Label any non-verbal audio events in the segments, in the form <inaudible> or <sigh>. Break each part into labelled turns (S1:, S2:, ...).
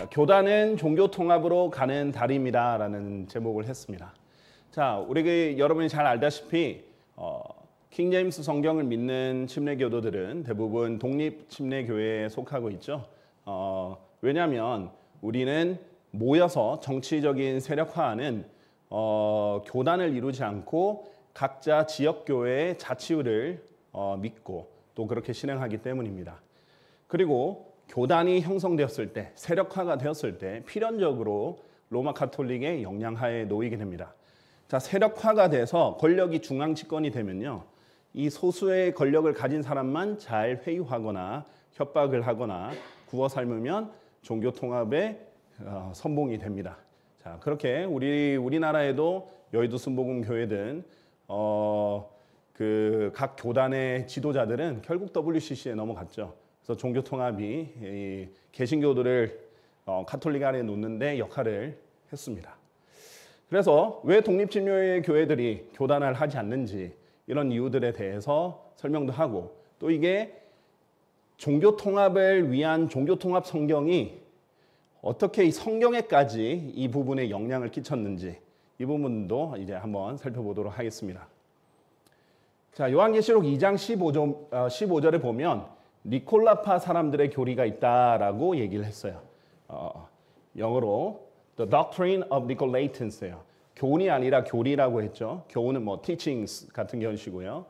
S1: 아, 교단은 종교 통합으로 가는 달입니다라는 제목을 했습니다. 자, 우리 그 여러분이 잘 알다시피 어, 킹제임스 성경을 믿는 침례교도들은 대부분 독립 침례교회에 속하고 있죠. 어, 왜냐하면 우리는 모여서 정치적인 세력화하는 어, 교단을 이루지 않고 각자 지역 교회의 자치우를 어, 믿고 또 그렇게 실행하기 때문입니다. 그리고 교단이 형성되었을 때, 세력화가 되었을 때 필연적으로 로마 카톨릭의 영향하에 놓이게 됩니다. 자, 세력화가 돼서 권력이 중앙 집권이 되면요. 이 소수의 권력을 가진 사람만 잘 회유하거나 협박을 하거나 구워 삶으면 종교 통합에 어, 선봉이 됩니다. 자, 그렇게 우리 우리나라에도 여의도 순복음 교회 등 어, 그 각 교단의 지도자들은 결국 WCC에 넘어갔죠. 그래서 종교통합이 개신교들을 카톨릭 어, 안에 놓는데 역할을 했습니다. 그래서 왜 독립진료의 교회들이 교단을 하지 않는지 이런 이유들에 대해서 설명도 하고 또 이게 종교통합을 위한 종교통합 성경이 어떻게 이 성경에까지 이 부분에 영향을 끼쳤는지 이 부분도 이제 한번 살펴보도록 하겠습니다. 자, 요한계시록 2장 15절, 15절에 보면 니콜라파 사람들의 교리가 있다라고 얘기를 했어요. 어, 어, 영어로 The Doctrine of Nicolaitans예요. 교훈이 아니라 교리라고 했죠. 교훈은 뭐 teachings 같은 경시고요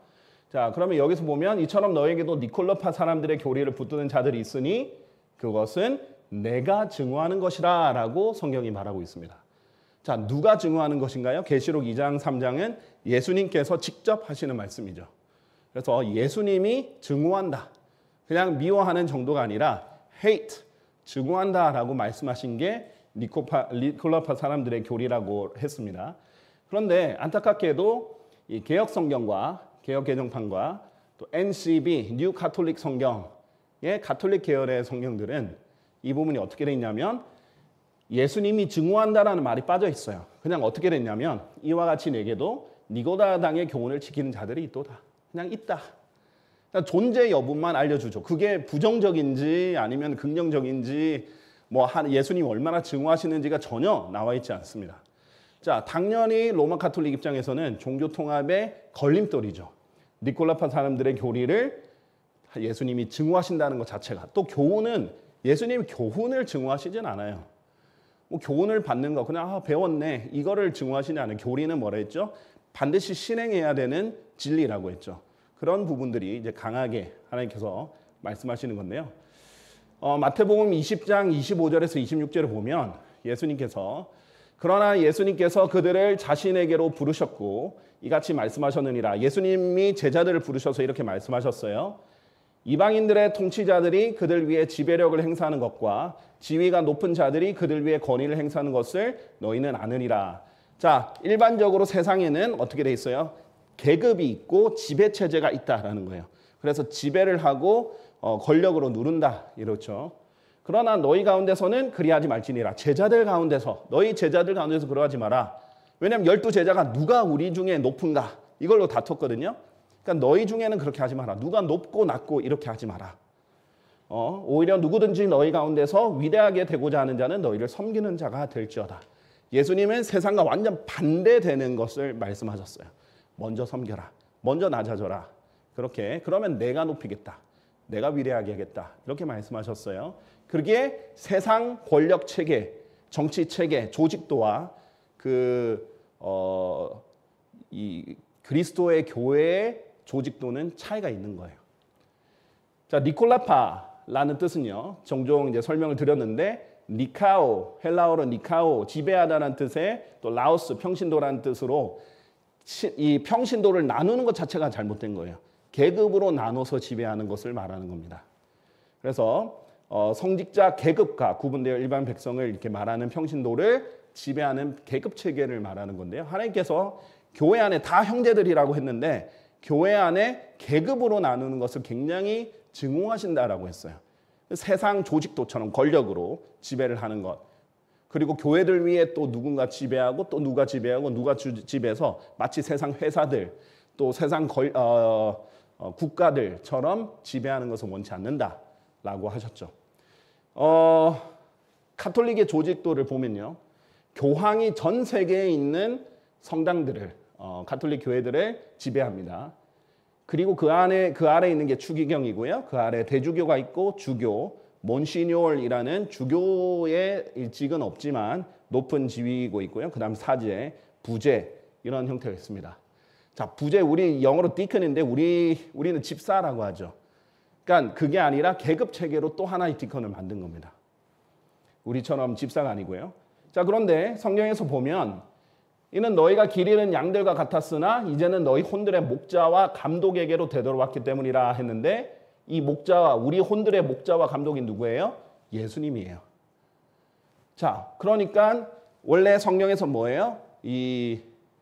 S1: 자, 그러면 여기서 보면 이처럼 너에게도 니콜라파 사람들의 교리를 붙드는 자들이 있으니 그것은 내가 증오하는 것이라라고 성경이 말하고 있습니다. 자, 누가 증오하는 것인가요? 계시록 2장 3장은 예수님께서 직접 하시는 말씀이죠. 그래서 예수님이 증오한다. 그냥 미워하는 정도가 아니라 hate, 증오한다 라고 말씀하신 게 니코파, 니콜라파 사람들의 교리라고 했습니다. 그런데 안타깝게도 이 개혁 성경과 개혁 개정판과 또 NCB, 뉴 카톨릭 성경의 가톨릭 계열의 성경들은 이 부분이 어떻게 돼냐면 예수님이 증오한다라는 말이 빠져 있어요. 그냥 어떻게 됐냐면 이와 같이 내게도 니고다당의 교훈을 지키는 자들이 있도다. 그냥 있다. 그러니까 존재 여부만 알려주죠. 그게 부정적인지 아니면 긍정적인지 뭐 예수님 얼마나 증오하시는지가 전혀 나와 있지 않습니다. 자, 당연히 로마 카톨릭 입장에서는 종교 통합의 걸림돌이죠. 니콜라파 사람들의 교리를 예수님이 증오하신다는 것 자체가 또 교훈은 예수님 교훈을 증오하시진 않아요. 뭐 교훈을 받는 거 그냥 아, 배웠네 이거를 증오하시지 않은 교리는 뭐라 했죠? 반드시 실행해야 되는 진리라고 했죠. 그런 부분들이 이제 강하게 하나님께서 말씀하시는 건데요. 어, 마태복음 20장 25절에서 26절을 보면 예수님께서 그러나 예수님께서 그들을 자신에게로 부르셨고 이같이 말씀하셨느니라 예수님이 제자들을 부르셔서 이렇게 말씀하셨어요. 이방인들의 통치자들이 그들 위에 지배력을 행사하는 것과 지위가 높은 자들이 그들 위에 권위를 행사하는 것을 너희는 아느니라. 자, 일반적으로 세상에는 어떻게 돼 있어요? 계급이 있고 지배 체제가 있다라는 거예요. 그래서 지배를 하고 어, 권력으로 누른다 이렇죠. 그러나 너희 가운데서는 그리하지 말지니라. 제자들 가운데서 너희 제자들 가운데서 그러하지 마라. 왜냐하면 열두 제자가 누가 우리 중에 높은가 이걸로 다퉜거든요. 그러니까 너희 중에는 그렇게 하지 마라. 누가 높고 낮고 이렇게 하지 마라. 어, 오히려 누구든지 너희 가운데서 위대하게 되고자 하는 자는 너희를 섬기는 자가 될지어다. 예수님은 세상과 완전 반대되는 것을 말씀하셨어요. 먼저 섬겨라. 먼저 낮아져라. 그렇게 그러면 내가 높이겠다. 내가 위대하게 하겠다. 이렇게 말씀하셨어요. 그게 세상 권력 체계, 정치 체계, 조직도와 그어이 그리스도의 교회의 조직도는 차이가 있는 거예요. 자, 니콜라파라는 뜻은요. 종종 이제 설명을 드렸는데 니카오, 헬라어로 니카오, 지배하다는 뜻에 또 라오스, 평신도라는 뜻으로 이 평신도를 나누는 것 자체가 잘못된 거예요. 계급으로 나눠서 지배하는 것을 말하는 겁니다. 그래서 어, 성직자 계급과 구분되어 일반 백성을 이렇게 말하는 평신도를 지배하는 계급 체계를 말하는 건데요. 하나님께서 교회 안에 다 형제들이라고 했는데 교회 안에 계급으로 나누는 것을 굉장히 증오하신다라고 했어요. 세상 조직도처럼 권력으로 지배를 하는 것. 그리고 교회들 위에 또 누군가 지배하고 또 누가 지배하고 누가 지배해서 마치 세상 회사들 또 세상 걸, 어, 어, 국가들처럼 지배하는 것을 원치 않는다라고 하셨죠. 어, 카톨릭의 조직도를 보면요. 교황이 전 세계에 있는 성당들을 어, 카톨릭 교회들을 지배합니다. 그리고 그 안에 그 아래 에 있는 게 추기경이고요. 그 아래 대주교가 있고 주교, 몬시뇨얼이라는 주교의 일직은 없지만 높은 지위이고 있고요. 그 다음 사제, 부제 이런 형태가 있습니다. 자, 부제 우리 영어로 디컨인데 우리 우리는 집사라고 하죠. 그러니까 그게 아니라 계급 체계로 또 하나의 디컨을 만든 겁니다. 우리처럼 집사가 아니고요. 자, 그런데 성경에서 보면 이는 너희가 길 잃은 양들과 같았으나 이제는 너희 혼들의 목자와 감독에게로 되돌아왔기 때문이라 했는데 이 목자와 우리 혼들의 목자와 감독이 누구예요? 예수님이에요. 자, 그러니까 원래 성령에서 뭐예요? 이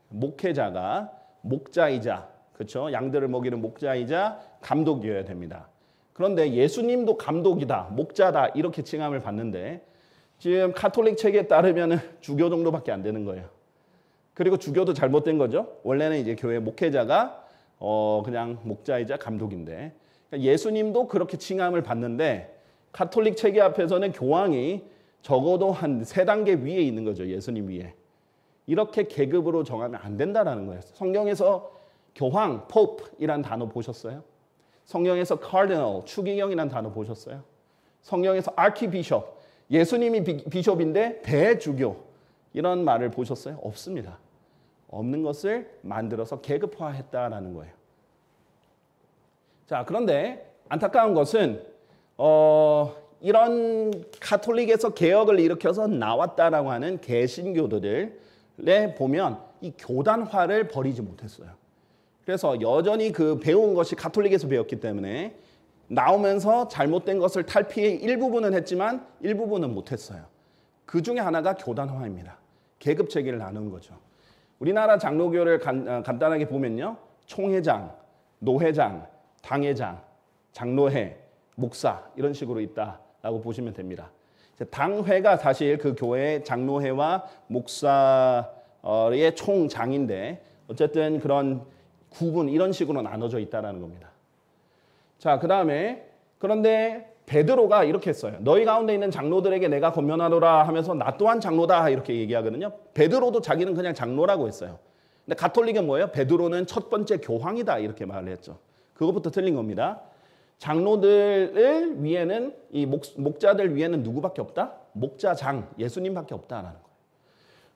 S1: 목회자가 목자이자 그렇죠? 양들을 먹이는 목자이자 감독이어야 됩니다. 그런데 예수님도 감독이다, 목자다 이렇게 칭함을 받는데 지금 카톨릭 책에 따르면 <laughs> 주교 정도밖에 안 되는 거예요. 그리고 주교도 잘못된 거죠. 원래는 이제 교회 목회자가 어 그냥 목자이자 감독인데 그러니까 예수님도 그렇게 칭함을 받는데 카톨릭 체계 앞에서는 교황이 적어도 한 세 단계 위에 있는 거죠. 예수님 위에. 이렇게 계급으로 정하면 안 된다라는 거예요. 성경에서 교황, 포프이란 단어 보셨어요? 성경에서 cardinal, 추기경이란 단어 보셨어요? 성경에서 archbishop, 예수님이 비숍인데 대주교 이런 말을 보셨어요? 없습니다. 없는 것을 만들어서 계급화했다라는 거예요. 자, 그런데 안타까운 것은 어, 이런 가톨릭에서 개혁을 일으켜서 나왔다라고 하는 개신교도들에 보면 이 교단화를 버리지 못했어요. 그래서 여전히 그 배운 것이 가톨릭에서 배웠기 때문에 나오면서 잘못된 것을 탈피해 일부분은 했지만 일부분은 못했어요. 그 중에 하나가 교단화입니다. 계급 체계를 나누는 거죠. 우리나라 장로교를 간, 어, 간단하게 보면요. 총회장, 노회장, 당회장, 장로회, 목사 이런 식으로 있다라고 보시면 됩니다. 당회가 사실 그 교회의 장로회와 목사의 총장인데 어쨌든 그런 구분 이런 식으로 나눠져 있다라는 겁니다. 자, 그다음에 그런데 베드로가 이렇게 했어요. 너희 가운데 있는 장로들에게 내가 권면하노라 하면서 나 또한 장로다 이렇게 얘기하거든요. 베드로도 자기는 그냥 장로라고 했어요. 근데 가톨릭은 뭐예요? 베드로는 첫 번째 교황이다 이렇게 말을 했죠. 그것부터 틀린 겁니다. 장로들을 위에는 이 목, 목자들 위에는 누구밖에 없다? 목자장 예수님밖에 없다라는 거예요.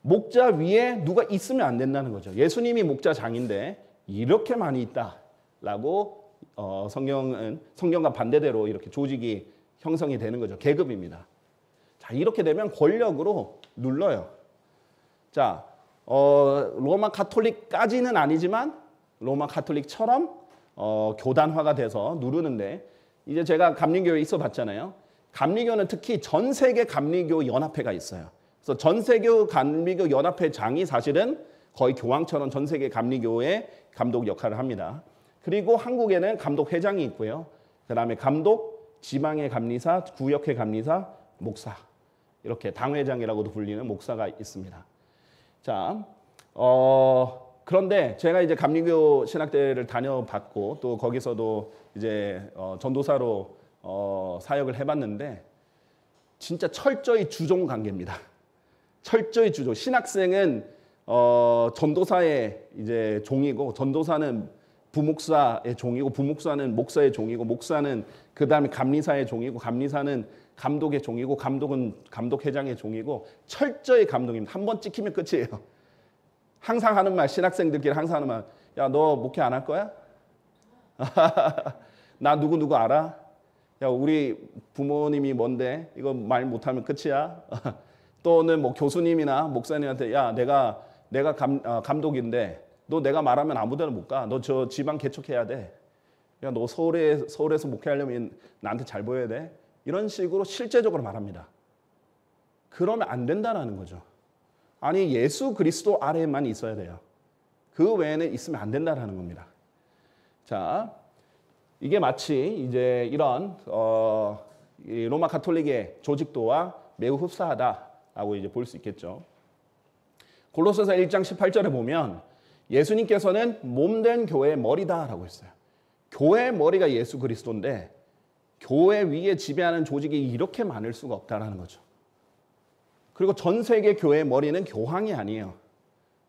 S1: 목자 위에 누가 있으면 안 된다는 거죠. 예수님이 목자장인데 이렇게 많이 있다라고 어, 성경은 성경과 반대대로 이렇게 조직이 형성이 되는 거죠. 계급입니다. 자 이렇게 되면 권력으로 눌러요. 자 어, 로마 가톨릭까지는 아니지만 로마 가톨릭처럼 어, 교단화가 돼서 누르는데 이제 제가 감리교에 있어 봤잖아요. 감리교는 특히 전 세계 감리교 연합회가 있어요. 그래서 전 세계 감리교 연합회장이 사실은 거의 교황처럼 전 세계 감리교의 감독 역할을 합니다. 그리고 한국에는 감독 회장이 있고요. 그다음에 감독, 지방의 감리사, 구역회 감리사, 목사 이렇게 당회장이라고도 불리는 목사가 있습니다. 자, 어, 그런데 제가 이제 감리교 신학대를 다녀봤고 또 거기서도 이제 어, 전도사로 어, 사역을 해봤는데 진짜 철저히 주종 관계입니다. 철저히 주종. 신학생은 어, 전도사의 이제 종이고 전도사는 부목사의 종이고 부목사는 목사의 종이고 목사는 그 다음에 감리사의 종이고 감리사는 감독의 종이고 감독은 감독 회장의 종이고 철저히 감독입니다. 한 번 찍히면 끝이에요. 항상 하는 말, 신학생들끼리 항상 하는 말. 야, 너 목회 안 할 거야? <laughs> 나 누구 누구 알아? 야, 우리 부모님이 뭔데? 이거 말 못하면 끝이야. <laughs> 또는 뭐 교수님이나 목사님한테 야, 내가 내가 감, 어, 감독인데 너 내가 말하면 아무데나 못 가. 너 저 지방 개척해야 돼. 야, 너 서울에 서울에서 목회하려면 나한테 잘 보여야 돼. 이런 식으로 실제적으로 말합니다. 그러면 안된다는 거죠. 아니 예수 그리스도 아래에만 있어야 돼요. 그 외에는 있으면 안 된다라는 겁니다. 자, 이게 마치 이제 이런 어, 로마 가톨릭의 조직도와 매우 흡사하다라고 이제 볼 수 있겠죠. 골로새서 1장 18절에 보면 예수님께서는 몸된 교회의 머리다라고 했어요. 교회의 머리가 예수 그리스도인데 교회 위에 지배하는 조직이 이렇게 많을 수가 없다라는 거죠. 그리고 전 세계 교회 의 머리는 교황이 아니에요.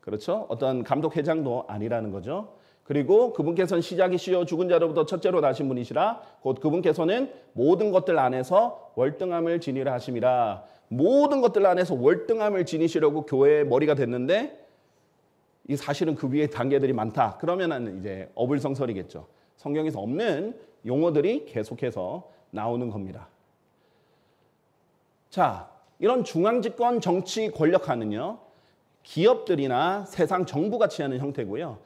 S1: 그렇죠? 어떤 감독 회장도 아니라는 거죠. 그리고 그분께서는 시작이 쉬어 죽은 자로부터 첫째로 나신 분이시라 곧 그분께서는 모든 것들 안에서 월등함을 지니라 하심이라 모든 것들 안에서 월등함을 지니시려고 교회의 머리가 됐는데 이 사실은 그 위에 단계들이 많다. 그러면은 이제 어불성설이겠죠. 성경에서 없는 용어들이 계속해서 나오는 겁니다. 자, 이런 중앙집권 정치 권력화는요. 기업들이나 세상 정부가 취하는 형태고요.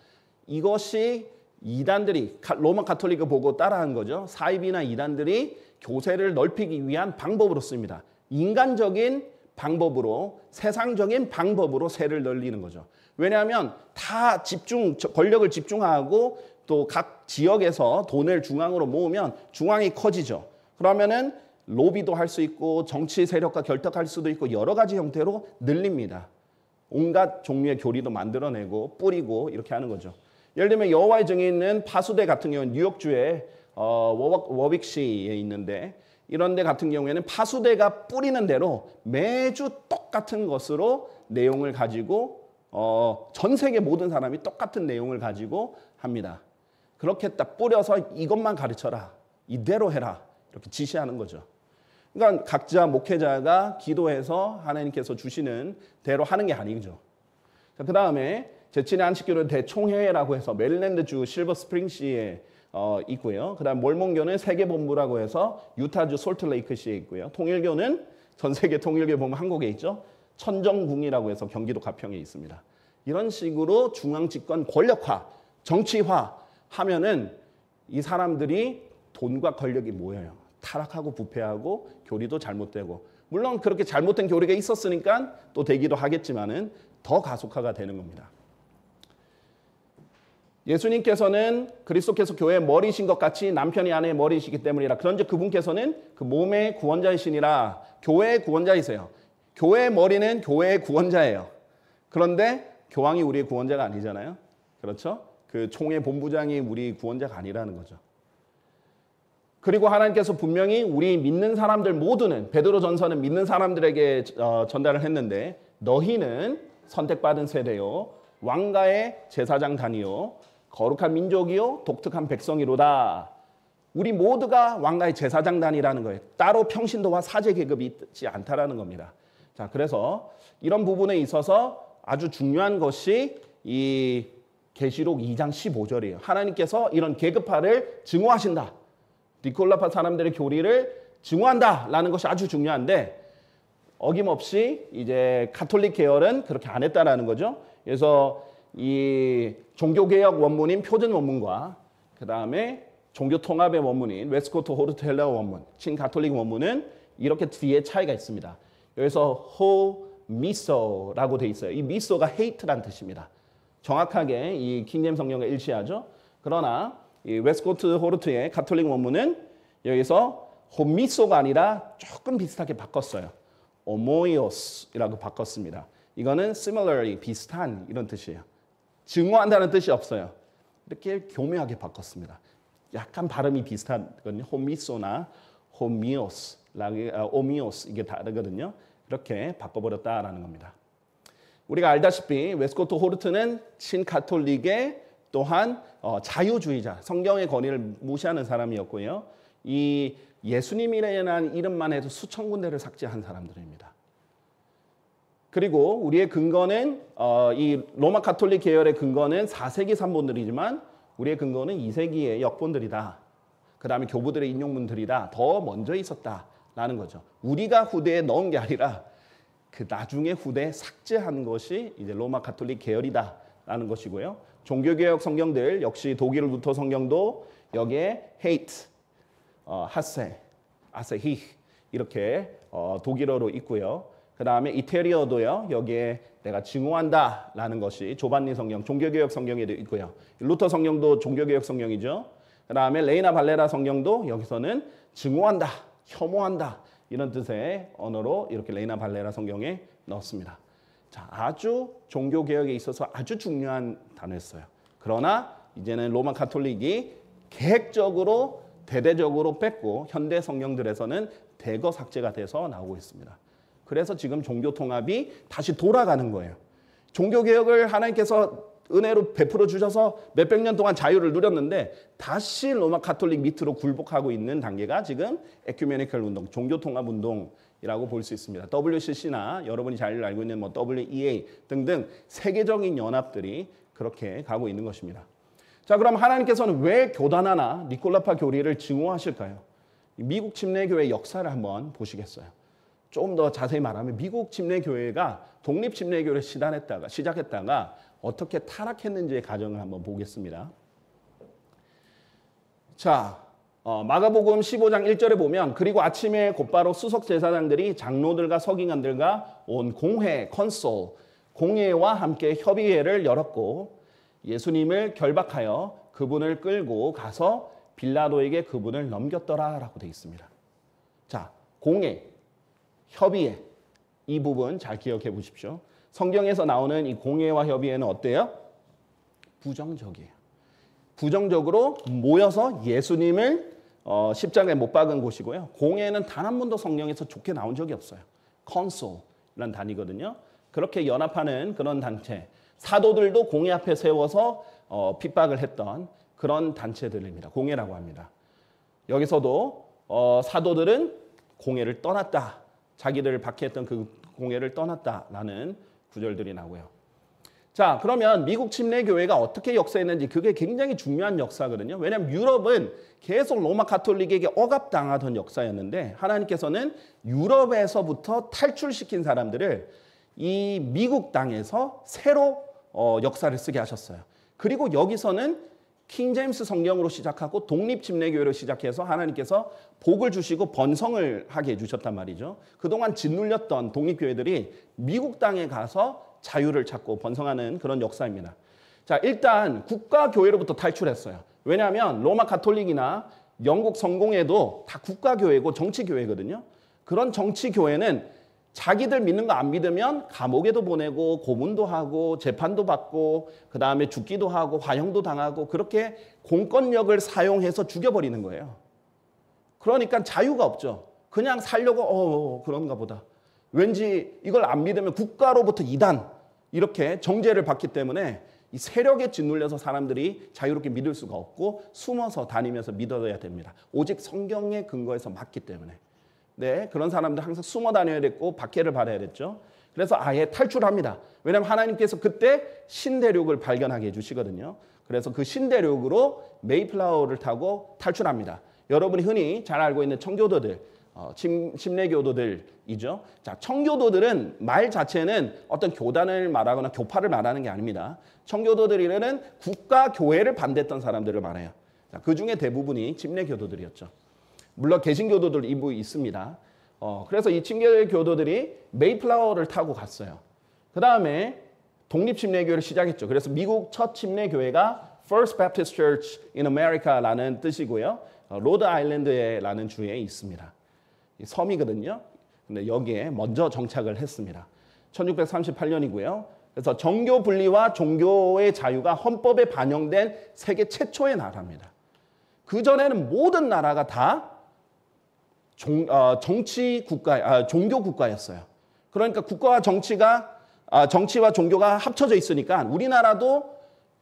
S1: 이것이 이단들이 로마 가톨릭을 보고 따라한 거죠. 사입이나 이단들이 교세를 넓히기 위한 방법으로 씁니다. 인간적인 방법으로 세상적인 방법으로 세를 늘리는 거죠. 왜냐하면 다 집중 권력을 집중하고 또 각 지역에서 돈을 중앙으로 모으면 중앙이 커지죠. 그러면은 로비도 할 수 있고 정치 세력과 결탁할 수도 있고 여러 가지 형태로 늘립니다. 온갖 종류의 교리도 만들어내고 뿌리고 이렇게 하는 거죠. 예를 들면 여호와의 증인 있는 파수대 같은 경우는 뉴욕주에 어, 워 워빅시에 있는데 이런 데 같은 경우에는 파수대가 뿌리는 대로 매주 똑같은 것으로 내용을 가지고 어, 전 세계 모든 사람이 똑같은 내용을 가지고 합니다. 그렇게 딱 뿌려서 이것만 가르쳐라. 이대로 해라. 이렇게 지시하는 거죠. 그러니까 각자 목회자가 기도해서 하나님께서 주시는 대로 하는 게 아니죠. 그 다음에 제친의 안식교는 대총회라고 해서 메릴랜드주 실버 스프링시에 어, 있고요. 그 다음 몰몬교는 세계본부라고 해서 유타주 솔트레이크시에 있고요. 통일교는 전 세계 통일교 보면 한국에 있죠. 천정궁이라고 해서 경기도 가평에 있습니다. 이런 식으로 중앙집권 권력화, 정치화 하면은 이 사람들이 돈과 권력이 모여요. 타락하고 부패하고 교리도 잘못되고 물론 그렇게 잘못된 교리가 있었으니까 또 되기도 하겠지만은 더 가속화가 되는 겁니다. 예수님께서는 그리스도께서 교회의 머리신 것 같이 남편이 아내의 머리시기 때문이라 그런즉 그분께서는 그 몸의 구원자이시니라 교회의 구원자이세요. 교회의 머리는 교회의 구원자예요. 그런데 교황이 우리의 구원자가 아니잖아요. 그렇죠? 그 총회 본부장이 우리 구원자가 아니라는 거죠. 그리고 하나님께서 분명히 우리 믿는 사람들 모두는 베드로 전서는 믿는 사람들에게 어, 전달을 했는데 너희는 선택받은 세대요 왕가의 제사장 단이요 거룩한 민족이요 독특한 백성이로다. 우리 모두가 왕가의 제사장단이라는 거예요. 따로 평신도와 사제 계급이 있지 않다라는 겁니다. 자, 그래서 이런 부분에 있어서 아주 중요한 것이 이 계시록 2장 15절이에요. 하나님께서 이런 계급화를 증오하신다. 디콜라파 사람들의 교리를 증오한다라는 것이 아주 중요한데 어김없이 이제 가톨릭 계열은 그렇게 안 했다라는 거죠. 그래서 이 종교개혁 원문인 표준 원문과 그 다음에 종교통합의 원문인 웨스코트 호르텔라 원문, 친가톨릭 원문은 이렇게 뒤에 차이가 있습니다. 여기서 호 미소라고 돼 있어요. 이 미소가 헤이트란 뜻입니다. 정확하게 이 킹잼 성경과 일치하죠. 그러나 웨스코트 호르트의 가톨릭 원문은 여기서 호미소가 아니라 조금 비슷하게 바꿨어요. 오모이오스라고 바꿨습니다. 이거는 similarly 비슷한 이런 뜻이에요. 증오한다는 뜻이 없어요. 이렇게 교묘하게 바꿨습니다. 약간 발음이 비슷한거든요. 호미소나 호미오스, 오미오스 이게 다르거든요. 이렇게 바꿔버렸다라는 겁니다. 우리가 알다시피 웨스코트 호르트는 친가톨릭의 또한 어, 자유주의자, 성경의 권위를 무시하는 사람이었고요. 이 예수님이라는 이름만 해도 수천 군데를 삭제한 사람들입니다. 그리고 우리의 근거는 어, 이 로마 카톨릭 계열의 근거는 4세기 산본들이지만 우리의 근거는 2세기의 역본들이다. 그 다음에 교부들의 인용문들이다. 더 먼저 있었다라는 거죠. 우리가 후대에 넣은 게 아니라 그 나중에 후대에 삭제한 것이 이제 로마 카톨릭 계열이다라는 것이고요. 종교개혁 성경들 역시 독일 루터 성경도 여기에 hate, 어, 하세, 아세히 이렇게 어, 독일어로 있고요. 그 다음에 이태리어도요. 여기에 내가 증오한다 라는 것이 조반니 성경, 종교개혁 성경에도 있고요. 루터 성경도 종교개혁 성경이죠. 그 다음에 레이나 발레라 성경도 여기서는 증오한다, 혐오한다 이런 뜻의 언어로 이렇게 레이나 발레라 성경에 넣었습니다. 자, 아주 종교 개혁에 있어서 아주 중요한 단어였어요. 그러나 이제는 로마 가톨릭이 계획적으로 대대적으로 뺐고 현대 성경들에서는 대거 삭제가 돼서 나오고 있습니다. 그래서 지금 종교 통합이 다시 돌아가는 거예요. 종교 개혁을 하나님께서 은혜로 베풀어 주셔서 몇 백 년 동안 자유를 누렸는데 다시 로마 가톨릭 밑으로 굴복하고 있는 단계가 지금 에큐메니컬 운동, 종교 통합 운동 이라고 볼 수 있습니다. WCC나 여러분이 잘 알고 있는 뭐 WEA 등등 세계적인 연합들이 그렇게 가고 있는 것입니다. 자, 그럼 하나님께서는 왜 교단하나 니콜라파 교리를 증오하실까요? 미국 침례교회 역사를 한번 보시겠어요. 조더 자세히 말하면 미국 침례교회가 독립 침례교를 시단했다가 시작했다가 어떻게 타락했는지의 과정을 한번 보겠습니다. 자, 어, 마가복음 15장 1절에 보면 그리고 아침에 곧바로 수석 제사장들이 장로들과 서기관들과 온 공회 컨솔 공회와 함께 협의회를 열었고 예수님을 결박하여 그분을 끌고 가서 빌라도에게 그분을 넘겼더라라고 되어 있습니다. 자, 공회, 협의회 이 부분 잘 기억해 보십시오. 성경에서 나오는 이 공회와 협의회는 어때요? 부정적이에요. 부정적으로 모여서 예수님을 어, 십자가에 못 박은 곳이고요. 공회는 단 한 번도 성경에서 좋게 나온 적이 없어요. 컨솔이라는 단이거든요. 그렇게 연합하는 그런 단체. 사도들도 공회 앞에 세워서 어, 핍박을 했던 그런 단체들입니다. 공회라고 합니다. 여기서도 어, 사도들은 공회를 떠났다. 자기들을 박해했던 그 공회를 떠났다라는 구절들이 나고요. 자, 그러면 미국 침례 교회가 어떻게 역사했는지 그게 굉장히 중요한 역사거든요. 왜냐하면 유럽은 계속 로마 카톨릭에게 억압당하던 역사였는데 하나님께서는 유럽에서부터 탈출시킨 사람들을 이 미국 땅에서 새로 어, 역사를 쓰게 하셨어요. 그리고 여기서는 킹제임스 성경으로 시작하고 독립 침례교회로 시작해서 하나님께서 복을 주시고 번성을 하게 해주셨단 말이죠. 그동안 짓눌렸던 독립교회들이 미국 땅에 가서 자유를 찾고 번성하는 그런 역사입니다. 자, 일단 국가 교회로부터 탈출했어요. 왜냐하면 로마 가톨릭이나 영국 성공회도 다 국가 교회고 정치 교회거든요. 그런 정치 교회는 자기들 믿는 거 안 믿으면 감옥에도 보내고 고문도 하고 재판도 받고 그다음에 죽기도 하고 화형도 당하고 그렇게 공권력을 사용해서 죽여버리는 거예요. 그러니까 자유가 없죠. 그냥 살려고 어, 어, 어 그런가 보다. 왠지 이걸 안 믿으면 국가로부터 이단 이렇게 정죄를 받기 때문에 이 세력에 짓눌려서 사람들이 자유롭게 믿을 수가 없고 숨어서 다니면서 믿어야 됩니다. 오직 성경의 근거에서 맞기 때문에. 네, 그런 사람들 항상 숨어 다녀야 됐고 박해를 받아야 됐죠. 그래서 아예 탈출합니다. 왜냐면 하나님께서 그때 신대륙을 발견하게 해주시거든요. 그래서 그 신대륙으로 메이플라워를 타고 탈출합니다. 여러분이 흔히 잘 알고 있는 청교도들 어, 침, 침례교도들이죠. 자, 청교도들은 말 자체는 어떤 교단을 말하거나 교파를 말하는 게 아닙니다. 청교도들이라는 국가 교회를 반대했던 사람들을 말해요. 자, 그 중에 대부분이 침례교도들이었죠. 물론 개신교도들 일부 있습니다. 어, 그래서 이 침례교도들이 메이플라워를 타고 갔어요. 그 다음에 독립침례교를 시작했죠. 그래서 미국 첫 침례교회가 First Baptist Church in America라는 뜻이고요. 로드 어, 아일랜드라는 주에 있습니다. 섬이거든요. 근데 여기에 먼저 정착을 했습니다. 1638년이고요. 그래서 정교 분리와 종교의 자유가 헌법에 반영된 세계 최초의 나라입니다. 그전에는 모든 나라가 다 종, 어, 정치 국가, 아, 종교 국가였어요. 그러니까 국가와 정치가, 아, 정치와 종교가 합쳐져 있으니까 우리나라도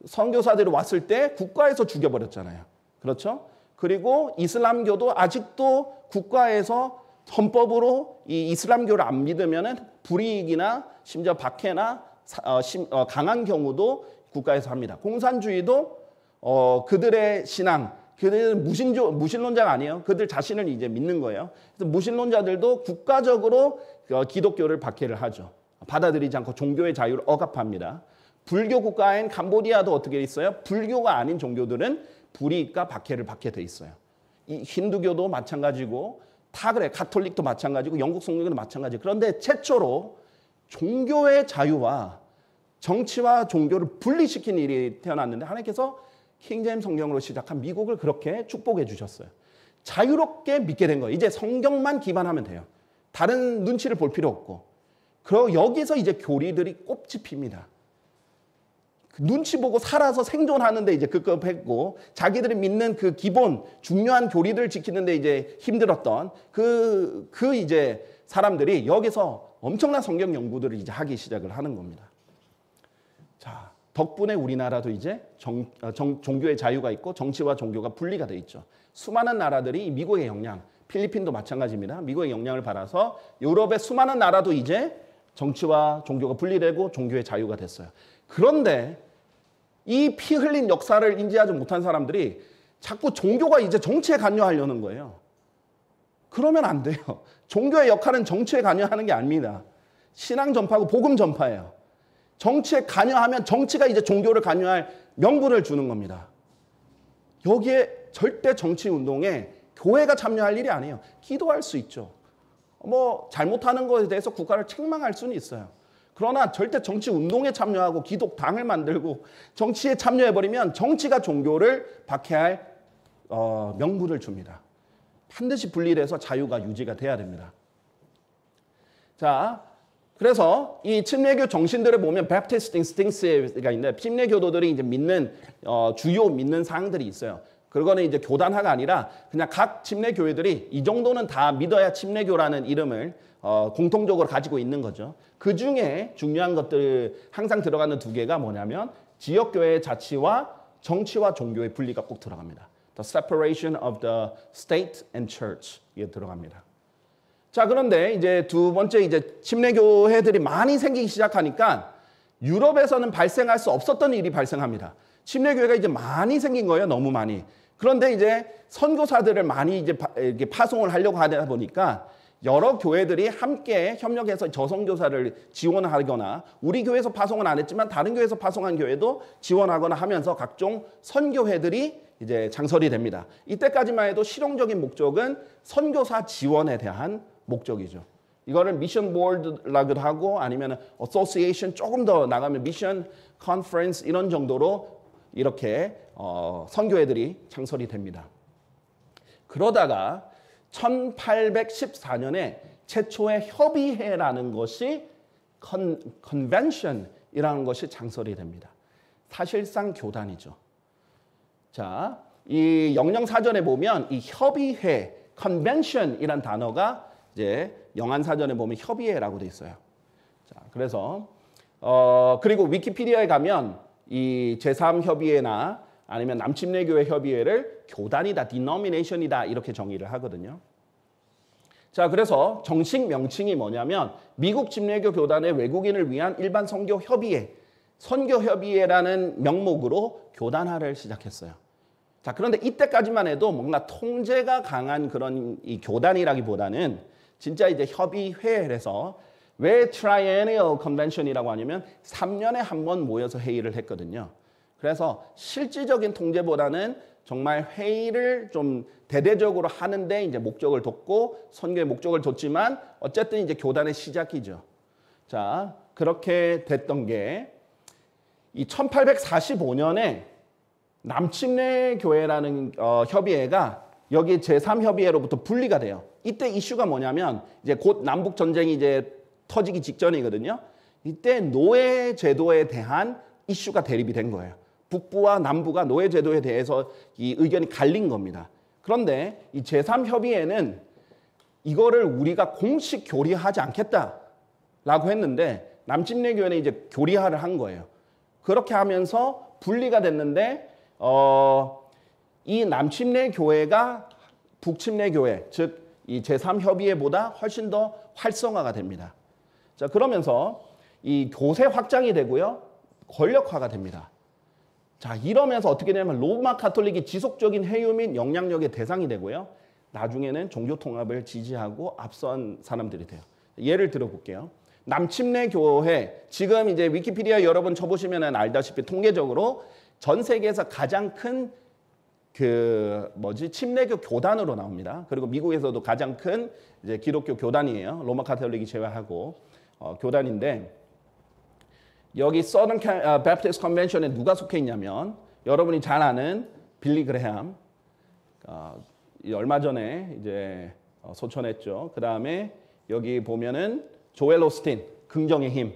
S1: 선교사들이 왔을 때 국가에서 죽여버렸잖아요. 그렇죠? 그리고 이슬람교도 아직도 국가에서 헌법으로 이 이슬람교를 안 믿으면은 불이익이나 심지어 박해나 어, 심, 어, 강한 경우도 국가에서 합니다. 공산주의도 어, 그들의 신앙, 그들은 무신조, 무신론자가 아니에요. 그들 자신을 이제 믿는 거예요. 그래서 무신론자들도 국가적으로 어, 기독교를 박해를 하죠. 받아들이지 않고 종교의 자유를 억압합니다. 불교 국가인 캄보디아도 어떻게 있어요? 불교가 아닌 종교들은 불이익과 박해를 받게 돼 있어요. 이 힌두교도 마찬가지고 다 그래. 가톨릭도 마찬가지고 영국 성경도 마찬가지. 그런데 최초로 종교의 자유와 정치와 종교를 분리시킨 일이 태어났는데 하나님께서 킹제임 성경으로 시작한 미국을 그렇게 축복해 주셨어요. 자유롭게 믿게 된 거예요. 이제 성경만 기반하면 돼요. 다른 눈치를 볼 필요 없고. 그리고 여기서 이제 교리들이 꼽이 핍니다. 눈치 보고 살아서 생존하는데 이제 급급했고 자기들이 믿는 그 기본 중요한 교리들을 지키는데 이제 힘들었던 그그 그 이제 사람들이 여기서 엄청난 성경 연구들을 이제 하기 시작을 하는 겁니다. 자, 덕분에 우리나라도 이제 정, 어, 정, 종교의 자유가 있고 정치와 종교가 분리가 돼 있죠. 수많은 나라들이 미국의 영향, 필리핀도 마찬가지입니다. 미국의 영향을 받아서 유럽의 수많은 나라도 이제 정치와 종교가 분리되고 종교의 자유가 됐어요. 그런데 이 피 흘린 역사를 인지하지 못한 사람들이 자꾸 종교가 이제 정치에 관여하려는 거예요. 그러면 안 돼요. <laughs> 종교의 역할은 정치에 관여하는 게 아닙니다. 신앙 전파고 복음 전파예요. 정치에 관여하면 정치가 이제 종교를 관여할 명분을 주는 겁니다. 여기에 절대 정치 운동에 교회가 참여할 일이 아니에요. 기도할 수 있죠. 뭐 잘못하는 것에 대해서 국가를 책망할 수는 있어요. 그러나 절대 정치 운동에 참여하고 기독당을 만들고 정치에 참여해버리면 정치가 종교를 박해할 어, 명분을 줍니다. 반드시 분리돼서 자유가 유지가 돼야 됩니다. 자, 그래서 이 침례교 정신들을 보면 베프티스트 인스팅스가 있는데 침례교도들이 이제 믿는 어, 주요 믿는 사항들이 있어요. 그거는 이제 교단화가 아니라 그냥 각 침례교회들이 이 정도는 다 믿어야 침례교라는 이름을 어, 공통적으로 가지고 있는 거죠. 그 중에 중요한 것들 항상 들어가는 두 개가 뭐냐면 지역교회의 자치와 정치와 종교의 분리가 꼭 들어갑니다. The separation of the state and church 이게 들어갑니다. 자 그런데 이제 두 번째 이제 침례교회들이 많이 생기기 시작하니까 유럽에서는 발생할 수 없었던 일이 발생합니다. 침례교회가 이제 많이 생긴 거예요. 너무 많이. 그런데 이제 선교사들을 많이 이제 파, 송을 하려고 하다 보니까 여러 교회들이 함께 협력해서 저성교사를 지원하거나 우리 교회에서 파송은 안 했지만 다른 교회에서 파송한 교회도 지원하거나 하면서 각종 선교회들이 이제 장설이 됩니다. 이때까지만 해도 실용적인 목적은 선교사 지원에 대한 목적이죠. 이거를 미션 보드라고 하고 아니면 어소시에이션 조금 더 나가면 미션 컨퍼런스 이런 정도로 이렇게 어, 선교회들이 창설이 됩니다. 그러다가 1814년에 최초의 협의회라는 것이 컨, 컨벤션이라는 것이 창설이 됩니다. 사실상 교단이죠. 자, 이 영영사전에 보면 이 협의회, 컨벤션이란 단어가 이제 영안사전에 보면 협의회라고 돼 있어요. 자, 그래서 어, 그리고 위키피디아에 가면 이 제3협의회나 아니면 남침례교회 협의회를 교단이다, 디노미네이션이다 이렇게 정의를 하거든요. 자, 그래서 정식 명칭이 뭐냐면 미국 침례교 교단의 외국인을 위한 일반 선교 협의회, 선교 협의회라는 명목으로 교단화를 시작했어요. 자, 그런데 이때까지만 해도 뭔가 통제가 강한 그런 이 교단이라기보다는 진짜 이제 협의회에서 왜 triennial 이라고 하냐면 3년에 한 번 모여서 회의를 했거든요. 그래서 실질적인 통제보다는 정말 회의를 좀 대대적으로 하는데 이제 목적을 뒀고 선교의 목적을 뒀지만 어쨌든 이제 교단의 시작이죠. 자, 그렇게 됐던 게 이 1845년에 남침례 교회라는 어, 협의회가 여기 제3협의회로부터 분리가 돼요. 이때 이슈가 뭐냐면 이제 곧 남북 전쟁이 이제 터지기 직전이거든요. 이때 노예 제도에 대한 이슈가 대립이 된 거예요. 북부와 남부가 노예 제도에 대해서 이 의견이 갈린 겁니다. 그런데 이 제3협의회는 이거를 우리가 공식 교리하지 않겠다라고 했는데 남침례교회는 이제 교리화를 한 거예요. 그렇게 하면서 분리가 됐는데 어, 이 남침례교회가 북침례교회 즉 이 제3협의회보다 훨씬 더 활성화가 됩니다. 자 그러면서 이 교세 확장이 되고요. 권력화가 됩니다. 자, 이러면서 어떻게 되냐면 로마 카톨릭이 지속적인 해유및 영향력의 대상이 되고요. 나중에는 종교 통합을 지지하고 앞선 사람들이 돼요. 예를 들어볼게요. 남침례 교회 지금 이제 위키피디아 여러분 쳐보시면 알다시피 통계적으로 전 세계에서 가장 큰 그 뭐지 침례교 교단으로 나옵니다. 그리고 미국에서도 가장 큰 이제 기독교 교단이에요. 로마 카톨릭이 제외하고 어, 교단인데 여기 서던 베프티스 컨벤션에 누가 속해 있냐면 여러분이 잘 아는 빌리 그레함 어, 아, 얼마 전에 이제 어, 소천했죠. 그 다음에 여기 보면은 조엘 오스틴 긍정의 힘,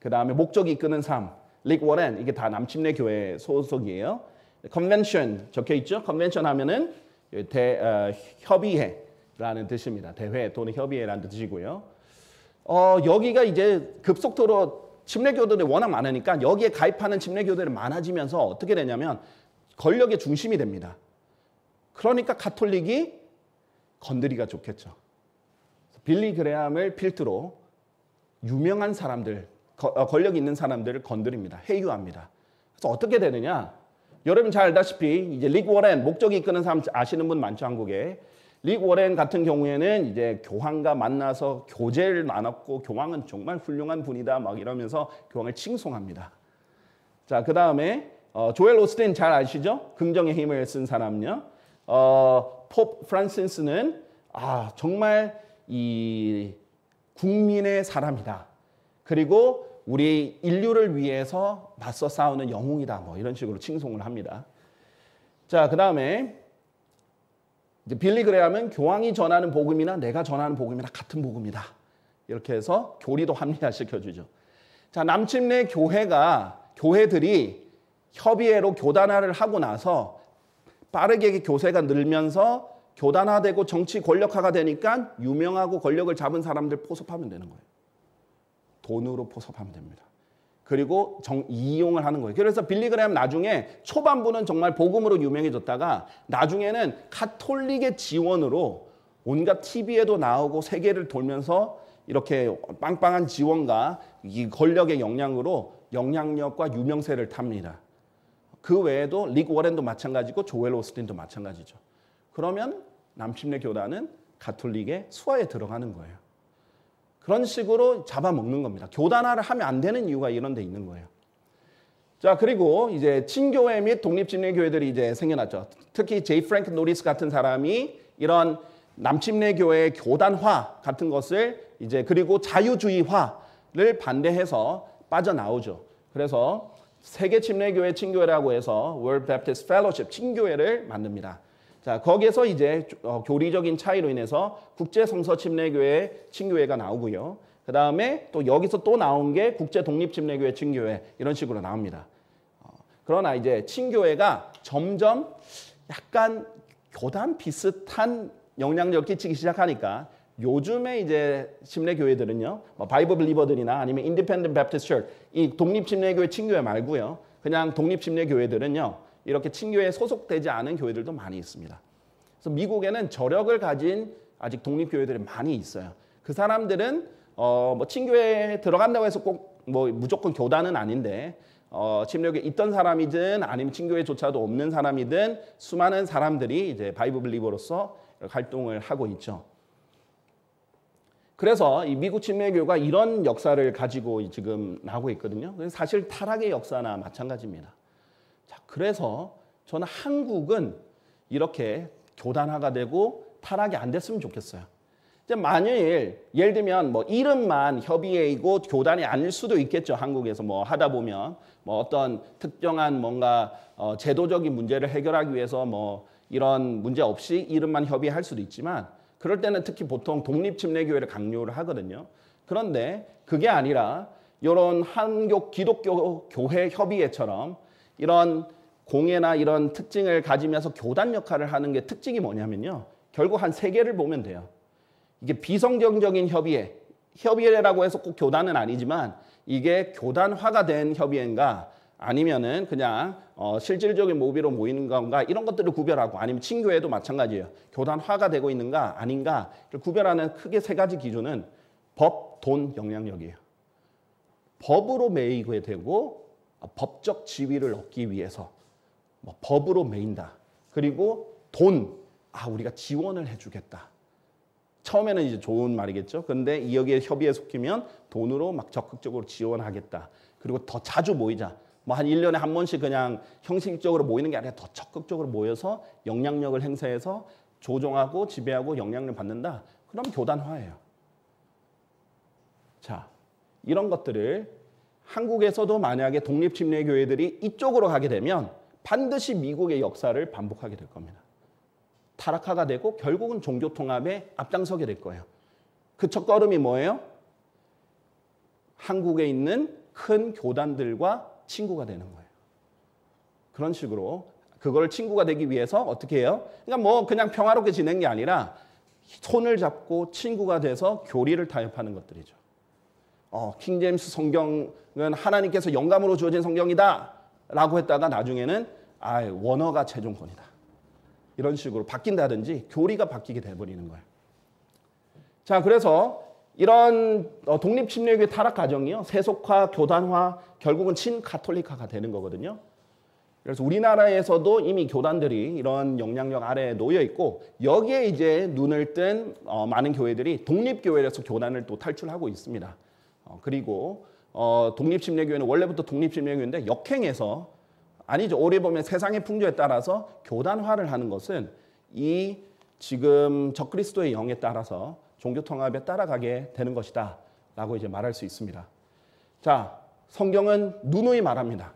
S1: 그 다음에 목적이 이끄는 삶, 릭 워렌 이게 다 남침내 교회 소속이에요. 컨벤션 적혀 있죠. 컨벤션 하면은 대, 어, 협의회라는 뜻입니다. 대회 또는 협의회라는 뜻이고요. 어, 여기가 이제 급속도로 침례교도들이 워낙 많으니까 여기에 가입하는 침례교도들이 많아지면서 어떻게 되냐면 권력의 중심이 됩니다. 그러니까 가톨릭이 건드리가 좋겠죠. 빌리 그레함을 필두로 유명한 사람들, 어, 권력 이 있는 사람들을 건드립니다. 해유합니다. 그래서 어떻게 되느냐? 여러분 잘 알다시피 이제 리그 워렌 목적이 이끄는 사람 아시는 분 많죠 한국에 릭 워렌 같은 경우에는 이제 교황과 만나서 교제를 나눴고 교황은 정말 훌륭한 분이다 막 이러면서 교황을 칭송합니다. 자, 그 다음에 어, 조엘 오스틴 잘 아시죠? 긍정의 힘을 쓴 사람요. 어, 폼 프란시스는 아, 정말 이 국민의 사람이다. 그리고 우리 인류를 위해서 맞서 싸우는 영웅이다. 뭐 이런 식으로 칭송을 합니다. 자, 그 다음에 이제 빌리 그레하면 교황이 전하는 복음이나 내가 전하는 복음이나 같은 복음이다. 이렇게 해서 교리도 합리화시켜 주죠. 자, 남침내 교회가 교회들이 협의회로 교단화를 하고 나서 빠르게 교세가 늘면서 교단화되고 정치 권력화가 되니까 유명하고 권력을 잡은 사람들 포섭하면 되는 거예요. 돈으로 포섭하면 됩니다. 그리고 정, 이용을 하는 거예요. 그래서 빌리그램 나중에 초반부는 정말 복음으로 유명해졌다가 나중에는 카톨릭의 지원으로 온갖 TV에도 나오고 세계를 돌면서 이렇게 빵빵한 지원과 이 권력의 영향으로 영향력과 유명세를 탑니다. 그 외에도 릭 워렌도 마찬가지고 조엘 오스틴도 마찬가지죠. 그러면 남침례 교단은 가톨릭의 수하에 들어가는 거예요. 그런 식으로 잡아먹는 겁니다. 교단화를 하면 안 되는 이유가 이런 데 있는 거예요. 자, 그리고 이제 친교회 및 독립침례 교회들이 이제 생겨났죠. 특히 제이 프랭크 노리스 같은 사람이 이런 남침례 교회의 교단화 같은 것을 이제 그리고 자유주의화를 반대해서 빠져나오죠. 그래서 세계 침례교회 친교회라고 해서 World Baptist Fellowship 친교회를 만듭니다. 자, 거기에서 이제 어, 교리적인 차이로 인해서 국제성서침례교회 친교회가 나오고요. 그 다음에 또 여기서 또 나온 게 국제독립침례교회 친교회 이런 식으로 나옵니다. 어, 그러나 이제 친교회가 점점 약간 교단 비슷한 영향력 끼치기 시작하니까 요즘에 이제 침례교회들은요. 뭐 바이블 리버들이나 아니면 인디펜던트 베프티스 셔이 독립침례교회 친교회 말고요. 그냥 독립침례교회들은요. 이렇게 친교에 소속되지 않은 교회들도 많이 있습니다. 그래서 미국에는 저력을 가진 아직 독립교회들이 많이 있어요. 그 사람들은 어, 뭐 친교에 들어간다고 해서 꼭 뭐 무조건 교단은 아닌데 어, 침략에 있던 사람이든 아니면 친교회조차도 없는 사람이든 수많은 사람들이 이제 바이브 블리버로서 활동을 하고 있죠. 그래서 이 미국 침례교가 이런 역사를 가지고 지금 나고 있거든요. 사실 타락의 역사나 마찬가지입니다. 자, 그래서 저는 한국은 이렇게 교단화가 되고 타락이 안 됐으면 좋겠어요. 이제 만일 예를 들면 뭐 이름만 협의회이고 교단이 아닐 수도 있겠죠. 한국에서 뭐 하다 보면 뭐 어떤 특정한 뭔가 어 제도적인 문제를 해결하기 위해서 뭐 이런 문제 없이 이름만 협의할 수도 있지만 그럴 때는 특히 보통 독립 침례교회를 강요를 하거든요. 그런데 그게 아니라 이런 한국 기독교 교회 협의회처럼 이런 공예나 이런 특징을 가지면서 교단 역할을 하는 게 특징이 뭐냐면요. 결국 한 세 개를 보면 돼요. 이게 비성경적인 협의회. 협의회라고 해서 꼭 교단은 아니지만 이게 교단화가 된 협의회인가 아니면은 그냥 어 실질적인 모비로 모이는 건가 이런 것들을 구별하고 아니면 친교회도 마찬가지예요. 교단화가 되고 있는가 아닌가를 구별하는 크게 세 가지 기준은 법, 돈, 영향력이에요. 법으로 매이게 되고 아, 법적 지위를 얻기 위해서 뭐 법으로 메인다 그리고 돈, 아 우리가 지원을 해주겠다. 처음에는 이제 좋은 말이겠죠. 근데 여기에 협의에 속히면 돈으로 막 적극적으로 지원하겠다. 그리고 더 자주 모이자. 뭐 한 일년에한 번씩 그냥 형식적으로 모이는 게 아니라 더 적극적으로 모여서 영향력을 행사해서 조종하고 지배하고 영향력 받는다. 그럼 교단화예요. 자, 이런 것들을 한국에서도 만약에 독립침례 교회들이 이쪽으로 가게 되면 반드시 미국의 역사를 반복하게 될 겁니다. 타락화가 되고 결국은 종교 통합에 앞장서게 될 거예요. 그 첫걸음이 뭐예요? 한국에 있는 큰 교단들과 친구가 되는 거예요. 그런 식으로 그걸 친구가 되기 위해서 어떻게 해요? 그러니까 뭐 그냥 평화롭게 지낸 게 아니라 손을 잡고 친구가 돼서 교리를 타협하는 것들이죠. 어, 킹제임스 성경은 하나님께서 영감으로 주어진 성경이다. 라고 했다가 나중에는 아, 원어가 최종권이다. 이런 식으로 바뀐다든지 교리가 바뀌게 돼버리는 거예요. 자, 그래서 이런 어, 독립침례의 타락 과정이요. 세속화, 교단화, 결국은 친가톨릭화가 되는 거거든요. 그래서 우리나라에서도 이미 교단들이 이런 영향력 아래에 놓여 있고 여기에 이제 눈을 뜬 어, 많은 교회들이 독립교회로서 교단을 또 탈출하고 있습니다. 어, 그리고 어, 독립침례교회는 원래부터 독립침례교회인데 역행해서 아니죠. 오래 보면 세상의 풍조에 따라서 교단화를 하는 것은 이 지금 적그리스도의 영에 따라서 종교 통합에 따라가게 되는 것이다. 라고 이제 말할 수 있습니다. 자, 성경은 누누이 말합니다.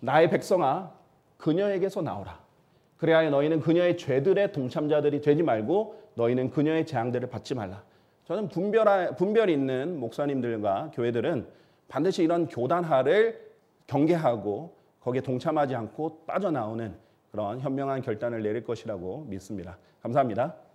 S1: 나의 백성아, 그녀에게서 나오라. 그래야 너희는 그녀의 죄들의 동참자들이 되지 말고 너희는 그녀의 재앙들을 받지 말라. 저는 분별 분별 있는 목사님들과 교회들은 반드시 이런 교단화를 경계하고 거기에 동참하지 않고 빠져나오는 그런 현명한 결단을 내릴 것이라고 믿습니다. 감사합니다.